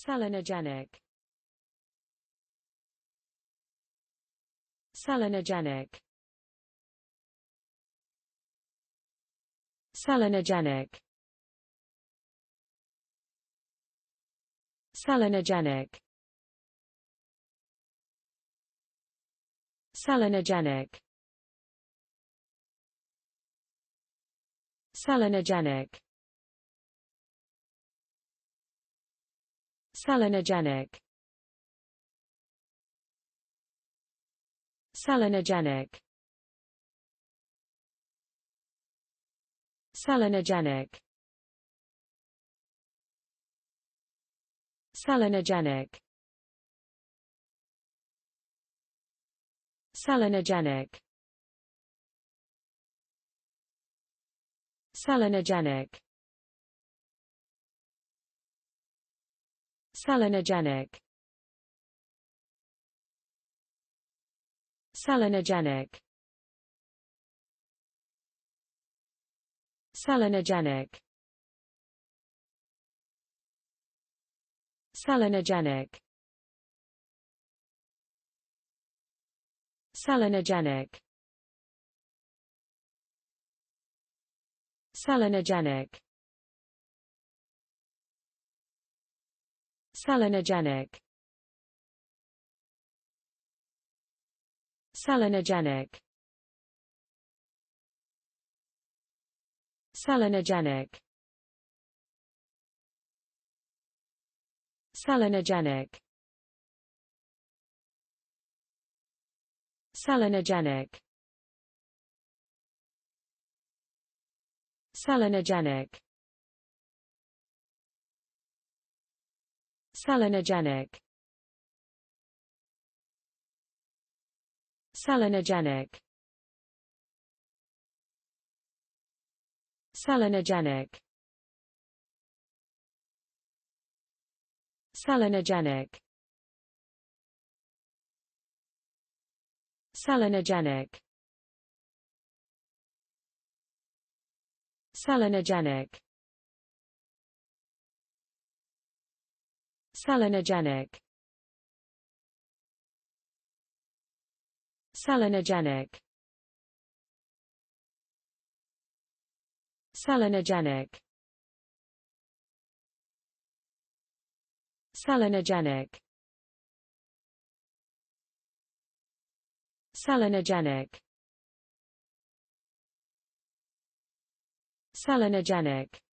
Selenogenic Selenogenic Selenogenic Selenogenic Selenogenic Selenogenic Selenogenic Selenogenic Selenogenic Selenogenic Selenogenic Selenogenic Selenogenic Selenogenic Selenogenic Selenogenic Selenogenic Selenogenic Selenogenic Selenogenic Selenogenic Selenogenic Selenogenic Selenogenic Selenogenic Selenogenic Selenogenic Selenogenic Selenogenic Selenogenic Selenogenic Selenogenic Selenogenic Selenogenic Selenogenic Selenogenic